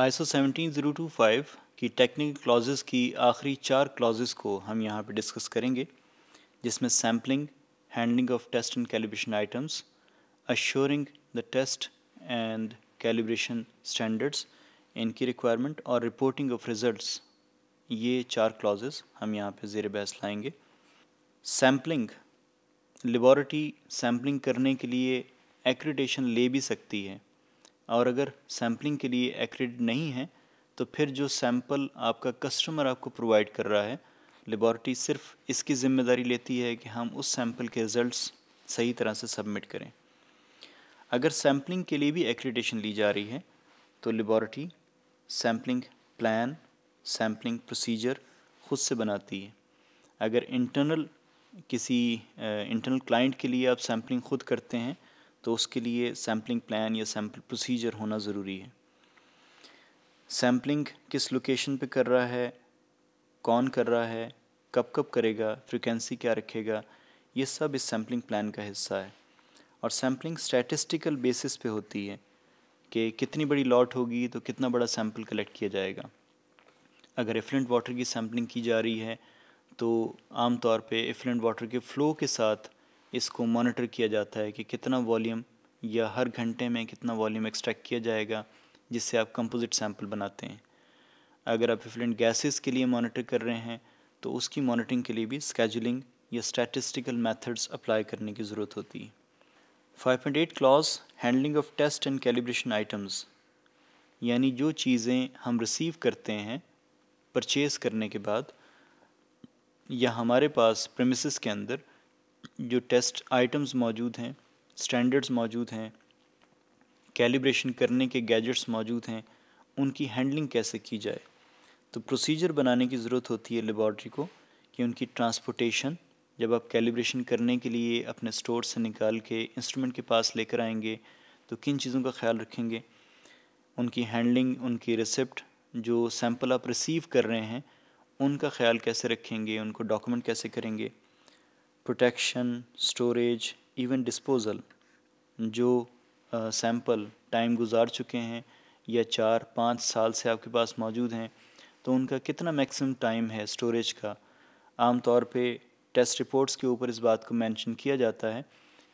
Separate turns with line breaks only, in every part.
ISO 17025 की technical clauses की आखिरी चार क्लॉजेज़ को हम यहाँ पे डिस्कस करेंगे जिसमें sampling handling of test and calibration items assuring the test and calibration standards इनकी रिक्वायरमेंट और रिपोर्टिंग ऑफ रिजल्ट्स ये चार क्लॉजेज़ हम यहाँ पे ज़ेर बहस लाएंगे सैम्पलिंग लेबॉरेटरी सैम्पलिंग करने के लिए एक्रीडेशन ले भी सकती है और अगर सैम्पलिंग के लिए एक्रेड नहीं है तो फिर जो सैम्पल आपका कस्टमर आपको प्रोवाइड कर रहा है लेबॉर्टरी सिर्फ इसकी ज़िम्मेदारी लेती है कि हम उस सैम्पल के रिज़ल्ट्स सही तरह से सबमिट करें अगर सैम्पलिंग के लिए भी एक्रीडेशन ली जा रही है तो laboratory sampling plan sampling procedure खुद से बनाती है अगर इंटरनल किसी इंटरनल क्लाइंट के लिए आप सैम्पलिंग खुद करते हैं तो उसके लिए सैम्पलिंग प्लान या सैम्पल प्रोसीजर होना ज़रूरी है सैम्पलिंग किस लोकेशन पे कर रहा है कौन कर रहा है कब कब करेगा फ्रिक्वेंसी क्या रखेगा ये सब इस सैम्पलिंग प्लान का हिस्सा है और सैम्पलिंग स्टैटिस्टिकल बेसिस पे होती है कि कितनी बड़ी लॉट होगी तो कितना बड़ा सैम्पल कलेक्ट किया जाएगा अगर एफलेंट वाटर की सैम्पलिंग की जा रही है तो आमतौर तौर पे वाटर के फ़्लो के साथ इसको मॉनिटर किया जाता है कि कितना वॉल्यूम या हर घंटे में कितना वॉल्यूम एक्सट्रैक्ट किया जाएगा जिससे आप कंपोजिट सैम्पल बनाते हैं अगर आप डिफरेंट गैसेस के लिए मॉनिटर कर रहे हैं तो उसकी मॉनिटरिंग के लिए भी स्केजुलिंग या स्टैटिस्टिकल मेथड्स अप्लाई करने की ज़रूरत होती है 5.8 clause handling of test and calibration items यानी जो चीज़ें हम रिसीव करते हैं परचेज़ करने के बाद या हमारे पास प्रेमिसेस के अंदर जो टेस्ट आइटम्स मौजूद हैं स्टैंडर्ड्स मौजूद हैं कैलिब्रेशन करने के गैजेट्स मौजूद हैं उनकी हैंडलिंग कैसे की जाए तो प्रोसीजर बनाने की ज़रूरत होती है लेबॉर्ट्री को कि उनकी ट्रांसपोर्टेशन जब आप कैलिब्रेशन करने के लिए अपने स्टोर से निकाल के इंस्ट्रूमेंट के पास लेकर आएंगे तो किन चीज़ों का ख्याल रखेंगे उनकी हैंडलिंग उनकी रिसिप्ट जो सैंपल आप रिसीव कर रहे हैं उनका ख्याल कैसे रखेंगे उनको डॉक्यूमेंट कैसे करेंगे प्रोटेक्शन स्टोरेज इवन डिस्पोज़ल जो सैंपल टाइम गुजार चुके हैं या चार पाँच साल से आपके पास मौजूद हैं तो उनका कितना मैक्सिमम टाइम है स्टोरेज का आमतौर पे टेस्ट रिपोर्ट्स के ऊपर इस बात को मेंशन किया जाता है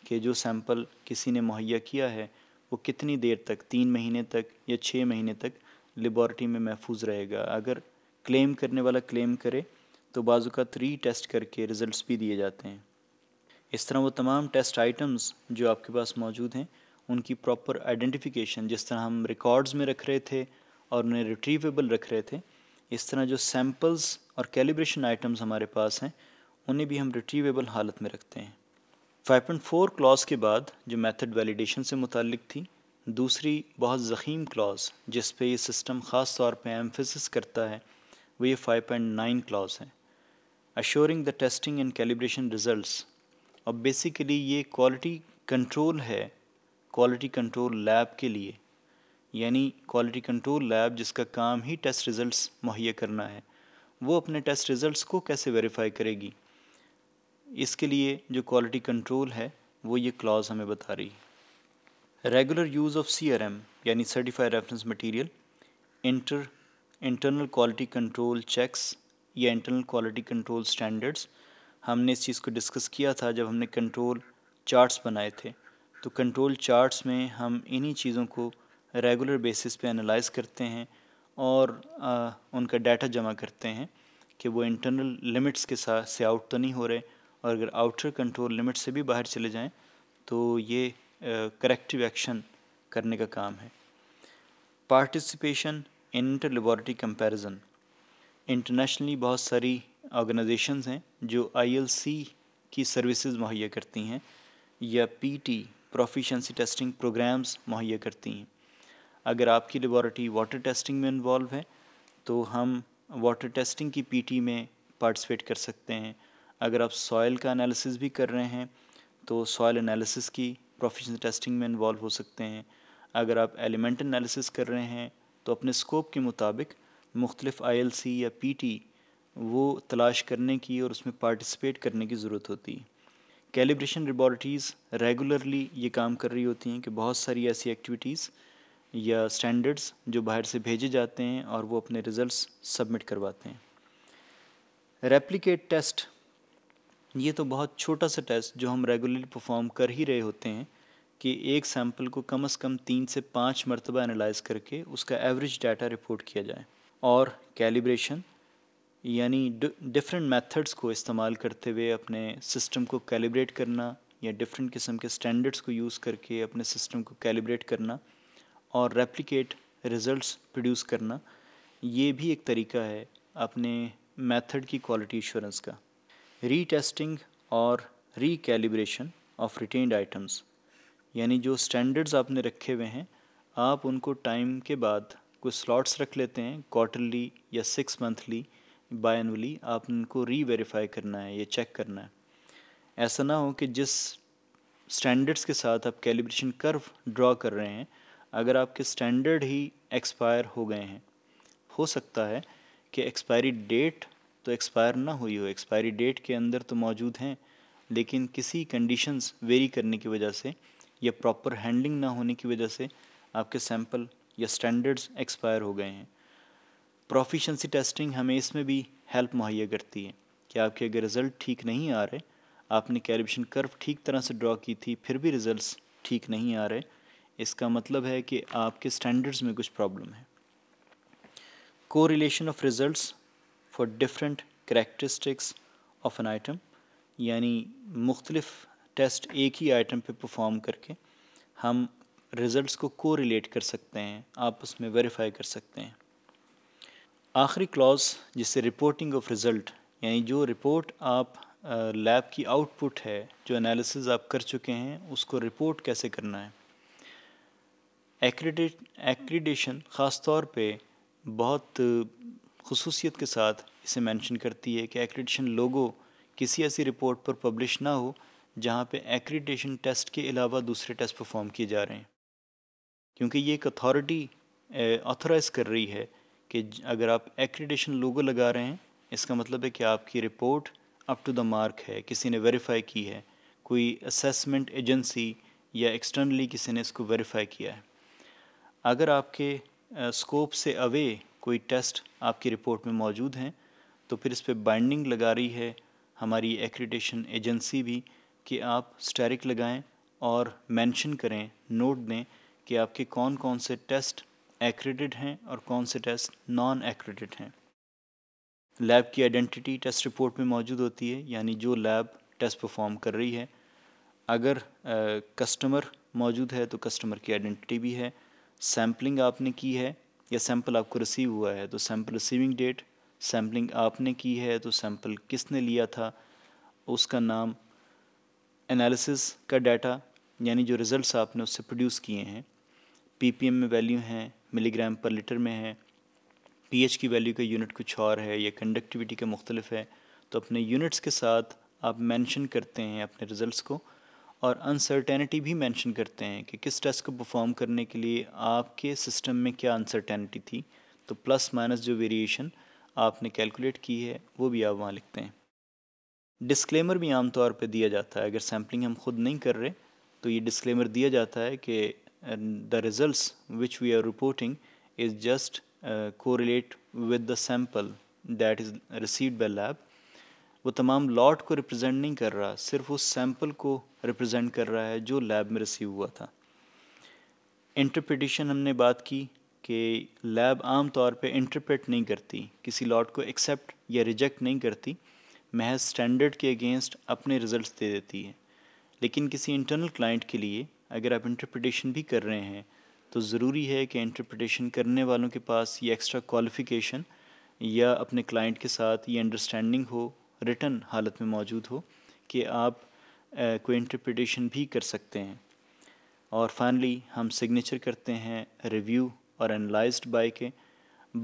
कि जो सैंपल किसी ने मुहैया किया है वो कितनी देर तक तीन महीने तक या छः महीने तक लेबॉर्टरी में महफूज रहेगा अगर क्लेम करने वाला क्लेम करे तो बाज़ू का थ्री टेस्ट करके रिज़ल्ट भी दिए जाते हैं इस तरह वो तमाम टेस्ट आइटम्स जो आपके पास मौजूद हैं उनकी प्रॉपर आइडेंटिफिकेशन जिस तरह हम रिकॉर्ड्स में रख रहे थे और उन्हें रिट्रीवेबल रख रहे थे इस तरह जो सैम्पल्स और कैलिब्रेशन आइटम्स हमारे पास हैं उन्हें भी हम रिट्रीवेबल हालत में रखते हैं 5.4 क्लॉज के बाद जो मेथड वैलिडेशन से मुतल थी दूसरी बहुत ज़ख़ीम क्लॉज जिस पे ये सिस्टम ख़ास तौर पे एम्फेसिस करता है वो ये 5.9 क्लॉज है assuring the testing and calibration results और बेसिकली ये क्वालिटी कंट्रोल है क्वालिटी कंट्रोल लैब के लिए यानी क्वालिटी कंट्रोल लैब जिसका काम ही टेस्ट रिज़ल्ट्स मुहैया करना है वो अपने टेस्ट रिज़ल्ट्स को कैसे वेरीफाई करेगी इसके लिए जो क्वालिटी कंट्रोल है वो ये क्लॉज हमें बता रही है रेगुलर यूज़ ऑफ सी यानी certified reference material inter internal quality control checks या इंटरनल क्वालिटी कंट्रोल स्टैंडर्ड्स हमने इस चीज़ को डिस्कस किया था जब हमने कंट्रोल चार्ट्स बनाए थे तो कंट्रोल चार्ट्स में हम इन्हीं चीज़ों को रेगुलर बेसिस पे एनालाइज करते हैं और आ, उनका डाटा जमा करते हैं कि वो इंटरनल लिमिट्स के साथ से आउट तो नहीं हो रहे और अगर आउटर कंट्रोल लिमिट से भी बाहर चले जाएं तो ये करेक्टिव एक्शन करने का काम है participation in inter laboratory comparison internationally बहुत सारी ऑर्गेनाइजेशंस हैं जो आईएलसी की सर्विसेज मुहैया करती हैं या पीटी प्रोफिशेंसी टेस्टिंग प्रोग्राम्स मुहैया करती हैं अगर आपकी लेबॉरटरी वाटर टेस्टिंग में इन्वॉल्व है तो हम वाटर टेस्टिंग की पीटी में पार्टिसिपेट कर सकते हैं अगर आप सॉयल का एनालिसिस भी कर रहे हैं तो सॉयल एनालिसिस की प्रोफेशनल टेस्टिंग में इन्वॉल्व हो सकते हैं अगर आप एलिमेंट एनालिसिस कर रहे हैं तो अपने स्कोप के मुताबिक मुख्तलिफ़ आई एल सी या पी टी वो तलाश करने की और उसमें पार्टिसिपेट करने की ज़रूरत होती है कैलिब्रेशन लेबॉरटरीज़ रेगुलरली ये काम कर रही होती हैं कि बहुत सारी ऐसी एक्टिविटीज़ या स्टैंडर्ड्स जो बाहर से भेजे जाते हैं और वो अपने रिजल्ट्स सबमिट करवाते हैं रेप्लिकेट टेस्ट ये तो बहुत छोटा सा टेस्ट जो हम रेगुलरली परफॉर्म कर ही रहे होते हैं कि एक सैम्पल को कम से कम तीन से पाँच मरतबा एनालाइज करके उसका एवरेज डाटा रिपोर्ट किया जाए और कैलिब्रेशन यानी डिफरेंट मेथड्स को इस्तेमाल करते हुए अपने सिस्टम को कैलिब्रेट करना या डिफरेंट किस्म के स्टैंडर्ड्स को यूज़ करके अपने सिस्टम को कैलिब्रेट करना और रेप्लिकेट रिजल्ट्स प्रोड्यूस करना ये भी एक तरीका है अपने मेथड की क्वालिटी इंश्योरेंस का रीटेस्टिंग और रीकैलिब्रेशन ऑफ रिटेन्ड आइटम्स यानी जो स्टैंडर्ड्स आपने रखे हुए हैं आप उनको टाइम के बाद कुछ स्लॉट्स रख लेते हैं क्वार्टरली या सिक्स मंथली बायनवली आप उनको री वेरीफाई करना है ये चेक करना है ऐसा ना हो कि जिस स्टैंडर्ड्स के साथ आप कैलिब्रेशन कर्व ड्रॉ कर रहे हैं अगर आपके स्टैंडर्ड ही एक्सपायर हो गए हैं हो सकता है कि एक्सपायरी डेट तो एक्सपायर ना हुई हो एक्सपायरी डेट के अंदर तो मौजूद हैं लेकिन किसी कंडीशंस वेरी करने की वजह से या प्रॉपर हैंडलिंग ना होने की वजह से आपके सैंपल या स्टैंडर्ड्स एक्सपायर हो गए हैं प्रोफिशेंसी टेस्टिंग हमें इसमें भी हेल्प मुहैया करती है कि आपके अगर रिज़ल्ट ठीक नहीं आ रहे आपने कैलिब्रेशन कर्व ठीक तरह से ड्रॉ की थी फिर भी रिज़ल्ट ठीक नहीं आ रहे इसका मतलब है कि आपके स्टैंडर्ड्स में कुछ प्रॉब्लम है को relation of result for different characteristics of an item यानी मुख्तलिफ टेस्ट एक ही आइटम पे परफॉर्म करके हम रिज़ल्ट्स को को रिलेट कर सकते हैं आप उसमें वेरीफाई कर सकते हैं आखिरी क्लॉज जिससे रिपोर्टिंग ऑफ रिज़ल्ट यानी जो रिपोर्ट आप लैब की आउटपुट है जो एनालिसिस आप कर चुके हैं उसको रिपोर्ट कैसे करना है एक्रीडेशन ख़ास तौर पे बहुत खसूसियत के साथ इसे मेंशन करती है कि एक्रीडेशन लोगो किसी ऐसी रिपोर्ट पर पब्लिश ना हो जहाँ पे एक्रीडेशन टेस्ट के अलावा दूसरे टेस्ट परफॉर्म किए जा रहे हैं क्योंकि ये एक अथॉरिटी ऑथराइज कर रही है कि अगर आप एक्रीडेशन लोगो लगा रहे हैं इसका मतलब है कि आपकी report up to the mark है किसी ने वेरीफाई की है कोई असेसमेंट एजेंसी या एक्सटर्नली किसी ने इसको वेरीफाई किया है अगर आपके स्कोप से अवे कोई टेस्ट आपकी रिपोर्ट में मौजूद हैं तो फिर इस पर बाइंडिंग लगा रही है हमारी एक्रीडेशन एजेंसी भी कि आप स्टेरिक लगाएं और मेंशन करें नोट दें कि आपके कौन कौन से टेस्ट एक्रेडिड हैं और कौन से टेस्ट नॉन एक्रेडिड हैं लैब की आइडेंटिटी टेस्ट रिपोर्ट में मौजूद होती है यानी जो लैब टेस्ट परफॉर्म कर रही है अगर कस्टमर मौजूद है तो कस्टमर की आइडेंटिटी भी है सैम्पलिंग आपने की है या सैम्पल आपको रिसीव हुआ है तो सैम्पल रिसीविंग डेट सैम्पलिंग आपने की है तो सैम्पल किसने लिया था उसका नाम एनालिसिस का डाटा यानी जो रिज़ल्ट्स आपने उससे प्रोड्यूस किए हैं पीपीएम में वैल्यू हैं मिलीग्राम पर लीटर में है पीएच की वैल्यू का यूनिट कुछ और है या कंडक्टिविटी का मुख्तलिफ है तो अपने यूनिट्स के साथ आप मेंशन करते हैं अपने रिजल्ट्स को और अनसर्टेनिटी भी मेंशन करते हैं कि किस टेस्ट को परफॉर्म करने के लिए आपके सिस्टम में क्या अनसर्टेनिटी थी तो प्लस माइनस जो वेरिएशन आपने कैलकुलेट की है वो भी आप वहाँ लिखते हैं डिस्क्लेमर भी आमतौर पर दिया जाता है अगर सैम्पलिंग हम खुद नहीं कर रहे तो ये डिस्क्लेमर दिया जाता है कि and the results which we are reporting is just uh, correlate with the sample that is received by lab वो तमाम लॉट को रिप्रेजेंट नहीं कर रहा सिर्फ उस सैम्पल को रिप्रेजेंट कर रहा है जो लैब में रिसीव हुआ था इंटरप्रटेशन हमने बात की कि लैब आम तौर पे इंटरप्रेट नहीं करती किसी लॉट को एक्सेप्ट या रिजेक्ट नहीं करती महज स्टैंडर्ड के अगेंस्ट अपने रिजल्ट्स दे देती है लेकिन किसी इंटरनल क्लाइंट के लिए अगर आप इंटरप्रटेशन भी कर रहे हैं तो ज़रूरी है कि इंटरप्रटेशन करने वालों के पास ये एक्स्ट्रा क्वालिफ़िकेशन या अपने क्लाइंट के साथ ये अंडरस्टैंडिंग हो रिटर्न हालत में मौजूद हो कि आप कोई इंटरप्रटेशन भी कर सकते हैं और फाइनली हम सिग्नेचर करते हैं रिव्यू और एनालाइज बाय के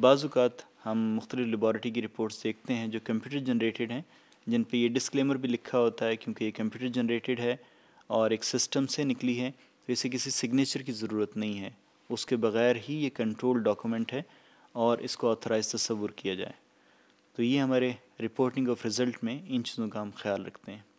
बाज़ात हम मुख्तलि लेबॉरटरी की रिपोर्ट्स देखते हैं जो कंप्यूटर जनरेटेड हैं जिन पे ये डिस्क्लेमर भी लिखा होता है क्योंकि ये कंप्यूटर जनरेटेड है और एक सिस्टम से निकली है तो इसे किसी सिग्नेचर की ज़रूरत नहीं है उसके बग़ैर ही ये कंट्रोल डॉक्यूमेंट है और इसको ऑथराइज तस्वूर किया जाए तो ये हमारे रिपोर्टिंग ऑफ रिज़ल्ट में इन चीज़ों का हम ख्याल रखते हैं